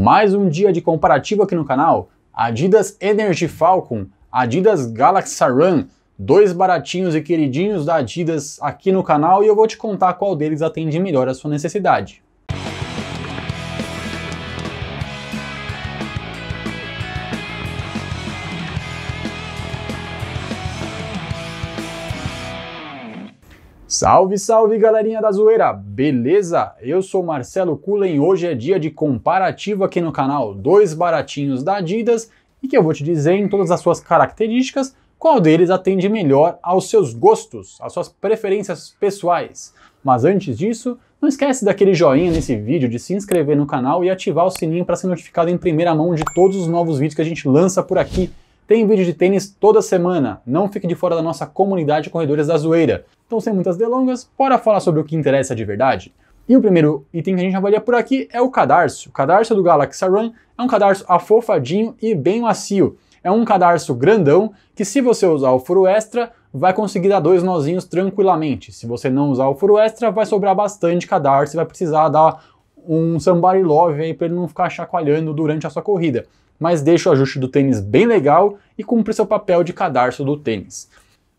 Mais um dia de comparativo aqui no canal, Adidas Energy Falcon, Adidas Galaxy Run, dois baratinhos e queridinhos da Adidas aqui no canal e eu vou te contar qual deles atende melhor a sua necessidade. Salve, salve galerinha da zoeira, beleza? Eu sou Marcelo Kulen e hoje é dia de comparativo aqui no canal Dois Baratinhos da Adidas e que eu vou te dizer em todas as suas características qual deles atende melhor aos seus gostos, às suas preferências pessoais. Mas antes disso, não esquece daquele joinha nesse vídeo, de se inscrever no canal e ativar o sininho para ser notificado em primeira mão de todos os novos vídeos que a gente lança por aqui tem vídeo de tênis toda semana, não fique de fora da nossa comunidade Corredores da Zoeira. Então, sem muitas delongas, bora falar sobre o que interessa de verdade? E o primeiro item que a gente avalia por aqui é o cadarço. O cadarço do Galaxy Run é um cadarço afofadinho e bem macio. É um cadarço grandão que, se você usar o furo extra, vai conseguir dar dois nozinhos tranquilamente. Se você não usar o furo extra, vai sobrar bastante cadarço e vai precisar dar um somebody love aí para ele não ficar chacoalhando durante a sua corrida, mas deixa o ajuste do tênis bem legal e cumpre seu papel de cadarço do tênis.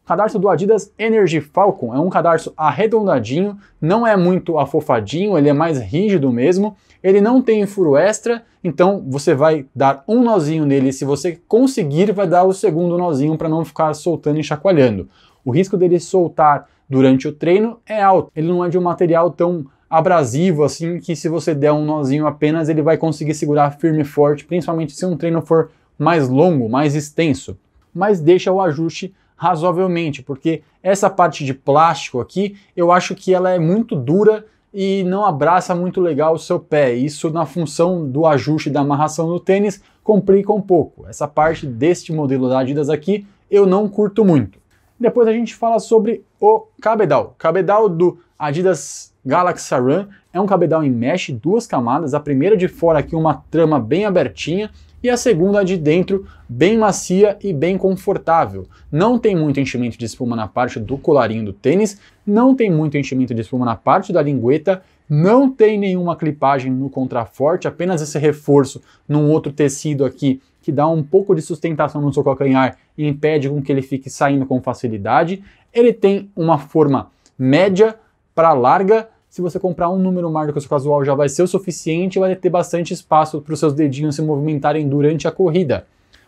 cadarço do Adidas Energy Falcon é um cadarço arredondadinho, não é muito afofadinho, ele é mais rígido mesmo, ele não tem furo extra, então você vai dar um nozinho nele, se você conseguir, vai dar o segundo nozinho para não ficar soltando e chacoalhando. O risco dele soltar durante o treino é alto, ele não é de um material tão abrasivo, assim, que se você der um nozinho apenas, ele vai conseguir segurar firme e forte, principalmente se um treino for mais longo, mais extenso. Mas deixa o ajuste razoavelmente, porque essa parte de plástico aqui, eu acho que ela é muito dura e não abraça muito legal o seu pé. Isso na função do ajuste da amarração do tênis complica um pouco. Essa parte deste modelo da Adidas aqui eu não curto muito. Depois a gente fala sobre o cabedal. Cabedal do a Adidas Galaxy Run é um cabedal em mesh, duas camadas, a primeira de fora aqui uma trama bem abertinha e a segunda de dentro bem macia e bem confortável. Não tem muito enchimento de espuma na parte do colarinho do tênis, não tem muito enchimento de espuma na parte da lingueta, não tem nenhuma clipagem no contraforte, apenas esse reforço num outro tecido aqui que dá um pouco de sustentação no seu calcanhar e impede com que ele fique saindo com facilidade. Ele tem uma forma média, para larga. Se você comprar um número maior do que o seu casual, já vai ser o suficiente e vai ter bastante espaço para os seus dedinhos se movimentarem durante a corrida.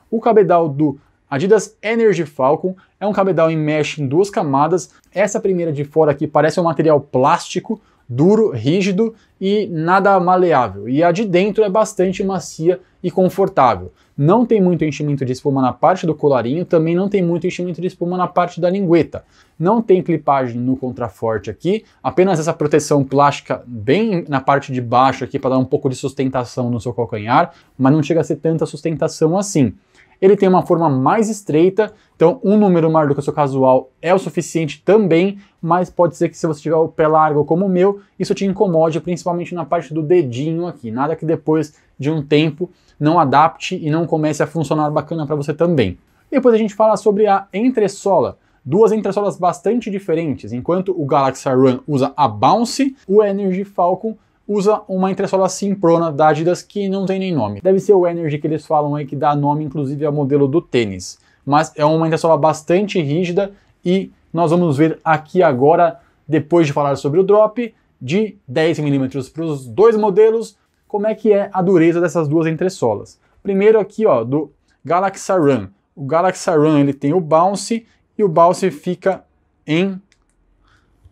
O cabedal do Adidas Energy Falcon é um cabedal em mesh em duas camadas. Essa primeira de fora aqui parece um material plástico, duro, rígido e nada maleável. E a de dentro é bastante macia e confortável não tem muito enchimento de espuma na parte do colarinho, também não tem muito enchimento de espuma na parte da lingueta. Não tem clipagem no contraforte aqui, apenas essa proteção plástica bem na parte de baixo aqui para dar um pouco de sustentação no seu calcanhar, mas não chega a ser tanta sustentação assim ele tem uma forma mais estreita, então um número maior do que o seu casual é o suficiente também, mas pode ser que se você tiver o pé largo como o meu, isso te incomode, principalmente na parte do dedinho aqui, nada que depois de um tempo não adapte e não comece a funcionar bacana para você também. Depois a gente fala sobre a entressola, duas entressolas bastante diferentes. Enquanto o Galaxy Run usa a Bounce, o Energy Falcon usa uma entressola simprona da Adidas que não tem nem nome. Deve ser o Energy que eles falam aí que dá nome inclusive ao modelo do tênis. Mas é uma entressola bastante rígida e nós vamos ver aqui agora, depois de falar sobre o drop, de 10 milímetros para os dois modelos como é que é a dureza dessas duas entressolas. Primeiro aqui, ó, do Run, O Run ele tem o bounce e o bounce fica em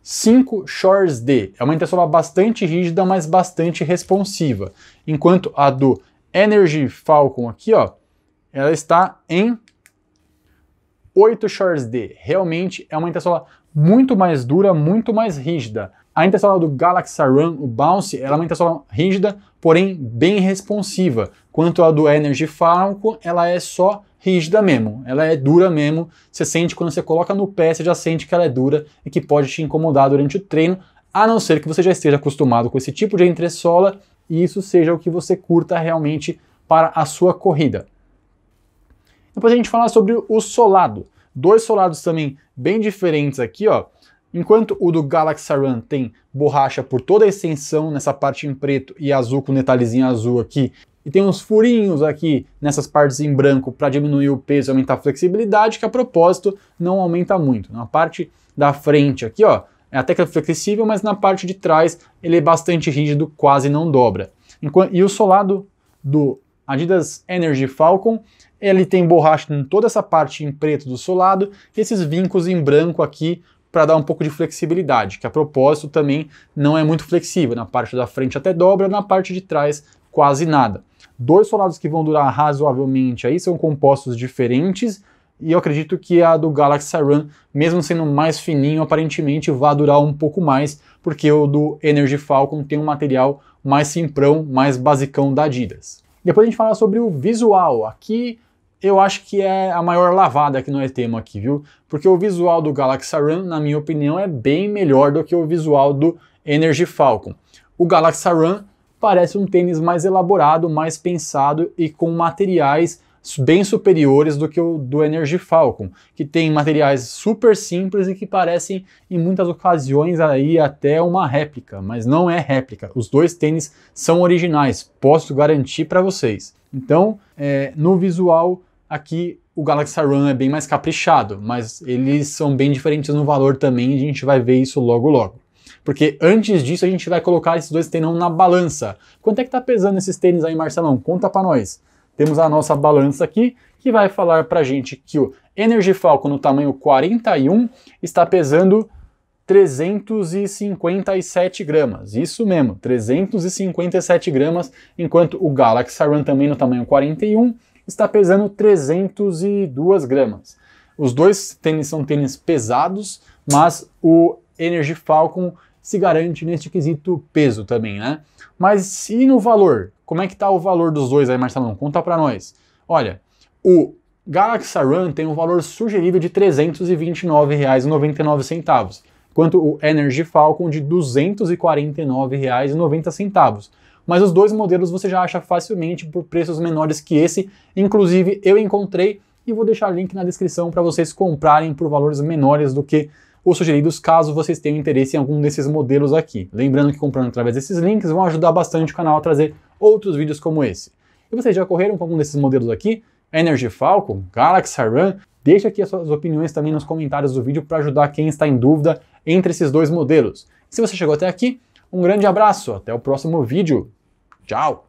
5 shores D. É uma entressola bastante rígida, mas bastante responsiva. Enquanto a do Energy Falcon aqui, ó, ela está em 8 shores D. Realmente é uma entressola muito mais dura, muito mais rígida. A intercélular do Galaxy Run, o Bounce, ela é uma intercélular rígida, porém bem responsiva. Quanto à do Energy Falcon, ela é só rígida mesmo, ela é dura mesmo. Você sente quando você coloca no pé, você já sente que ela é dura e que pode te incomodar durante o treino, a não ser que você já esteja acostumado com esse tipo de entressola e isso seja o que você curta realmente para a sua corrida. Depois a gente falar sobre o solado. Dois solados também bem diferentes aqui, ó. Enquanto o do Galaxy Run tem borracha por toda a extensão nessa parte em preto e azul com detalhezinho azul aqui, e tem uns furinhos aqui nessas partes em branco para diminuir o peso e aumentar a flexibilidade, que a propósito não aumenta muito. Na parte da frente aqui, ó, é até que é flexível, mas na parte de trás ele é bastante rígido, quase não dobra. Enquanto, e o solado do Adidas Energy Falcon, ele tem borracha em toda essa parte em preto do solado, e esses vincos em branco aqui para dar um pouco de flexibilidade, que a propósito também não é muito flexível. Na parte da frente até dobra, na parte de trás quase nada. Dois solados que vão durar razoavelmente aí são compostos diferentes e eu acredito que a do Galaxy Run, mesmo sendo mais fininho, aparentemente vai durar um pouco mais, porque o do Energy Falcon tem um material mais simprão, mais basicão da Adidas. Depois a gente fala sobre o visual. Aqui eu acho que é a maior lavada que nós temos aqui, viu? Porque o visual do Galaxy Run, na minha opinião, é bem melhor do que o visual do Energy Falcon. O Galaxy Run parece um tênis mais elaborado, mais pensado e com materiais bem superiores do que o do Energy Falcon, que tem materiais super simples e que parecem em muitas ocasiões aí até uma réplica, mas não é réplica. Os dois tênis são originais, posso garantir para vocês. Então, é, no visual Aqui o Galaxy Run é bem mais caprichado, mas eles são bem diferentes no valor também, a gente vai ver isso logo logo. Porque antes disso a gente vai colocar esses dois tênis na balança. Quanto é que tá pesando esses tênis aí, Marcelão? Conta para nós. Temos a nossa balança aqui, que vai falar pra gente que o Energy Falcon no tamanho 41 está pesando 357 gramas, isso mesmo, 357 gramas, enquanto o Galaxy Run também no tamanho 41 está pesando 302 gramas. Os dois tênis são tênis pesados, mas o Energy Falcon se garante neste quesito peso também, né? Mas e no valor? Como é que tá o valor dos dois aí, Marcelão? Conta para nós. Olha, o Galaxy Run tem um valor sugerido de R$ 329,99, enquanto o Energy Falcon de R$ 249,90 mas os dois modelos você já acha facilmente por preços menores que esse. Inclusive, eu encontrei e vou deixar link na descrição para vocês comprarem por valores menores do que os sugeridos, caso vocês tenham interesse em algum desses modelos aqui. Lembrando que comprando através desses links vão ajudar bastante o canal a trazer outros vídeos como esse. E vocês já correram com algum desses modelos aqui? Energy Falcon, Galaxy Run? Deixe aqui as suas opiniões também nos comentários do vídeo para ajudar quem está em dúvida entre esses dois modelos. se você chegou até aqui, um grande abraço, até o próximo vídeo! Tchau!